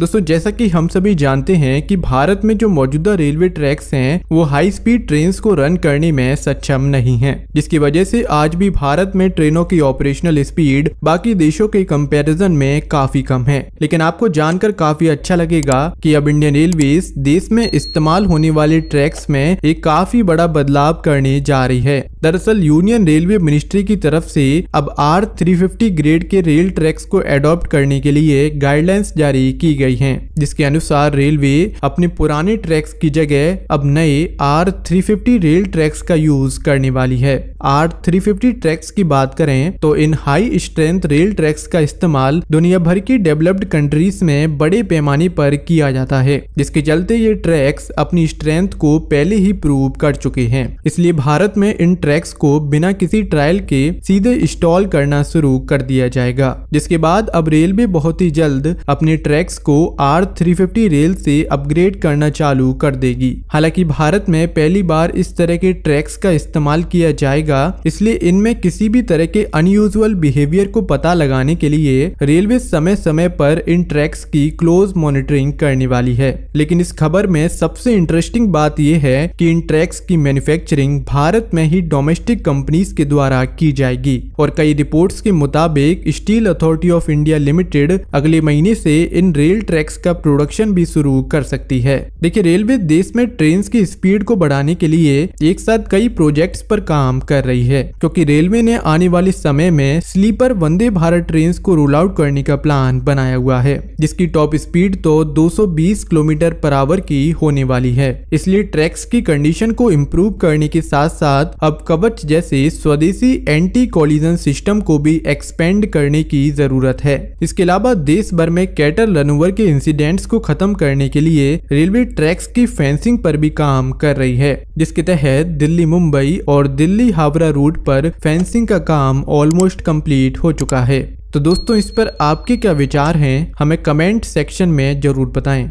दोस्तों जैसा कि हम सभी जानते हैं कि भारत में जो मौजूदा रेलवे ट्रैक्स हैं वो हाई स्पीड ट्रेन को रन करने में सक्षम नहीं है जिसकी वजह से आज भी भारत में ट्रेनों की ऑपरेशनल स्पीड बाकी देशों के कंपैरिजन में काफी कम है लेकिन आपको जानकर काफी अच्छा लगेगा कि अब इंडियन रेलवे देश में इस्तेमाल होने वाले ट्रैक्स में एक काफी बड़ा बदलाव करने जा रही है दरअसल यूनियन रेलवे मिनिस्ट्री की तरफ से अब आर 350 ग्रेड के रेल ट्रैक्स को एडॉप्ट करने के लिए गाइडलाइंस जारी की गई हैं, जिसके अनुसार रेलवे अपने पुराने ट्रैक्स की जगह अब नए आर 350 रेल ट्रैक्स का यूज करने वाली है आर 350 ट्रैक्स की बात करें तो इन हाई स्ट्रेंथ रेल ट्रैक्स का इस्तेमाल दुनिया भर की डेवलप्ड कंट्रीज में बड़े पैमाने पर किया जाता है जिसके चलते ये ट्रैक्स अपनी स्ट्रेंथ को पहले ही प्रूव कर चुके हैं इसलिए भारत में इन ट्रैक्स को बिना किसी ट्रायल के सीधे इंस्टॉल करना शुरू कर दिया जाएगा जिसके बाद अब रेलवे बहुत ही जल्द अपने ट्रैक्स को आर थ्री रेल से अपग्रेड करना चालू कर देगी हालांकि भारत में पहली बार इस तरह के ट्रैक्स का इस्तेमाल किया जाएगा इसलिए इनमें किसी भी तरह के अनयूजल बिहेवियर को पता लगाने के लिए रेलवे समय समय पर इन ट्रैक्स की क्लोज मॉनिटरिंग करने वाली है लेकिन इस खबर में सबसे इंटरेस्टिंग बात यह है कि इन ट्रैक्स की मैन्युफैक्चरिंग भारत में ही डोमेस्टिक कंपनीज के द्वारा की जाएगी और कई रिपोर्ट्स के मुताबिक steel authority of India limited अगले महीने से इन रेल ट्रैक्स का प्रोडक्शन भी शुरू कर सकती है देखिए रेलवे देश में ट्रेन की स्पीड को बढ़ाने के लिए एक साथ कई प्रोजेक्ट्स पर काम कर रही है क्योंकि रेलवे ने आने वाले समय में स्लीपर वंदे भारत ट्रेन को रोल आउट करने का प्लान बनाया हुआ है जिसकी टॉप स्पीड तो 220 किलोमीटर पर आवर की होने वाली है इसलिए ट्रैक्स की कंडीशन को इम्प्रूव करने के साथ साथ अब कवच जैसे स्वदेशी एंटी कॉलिजन सिस्टम को भी एक्सपेंड करने की जरूरत है इसके अलावा देश भर में कैटर लनोवर के इंसिडेंट्स को खत्म करने के लिए रेलवे ट्रैक्स की फेंसिंग पर भी काम कर रही है जिसके तहत दिल्ली मुंबई और दिल्ली हावड़ा रूट पर फेंसिंग का काम ऑलमोस्ट कम्प्लीट हो चुका है तो दोस्तों इस पर आपके क्या विचार हैं हमें कमेंट सेक्शन में जरूर बताएं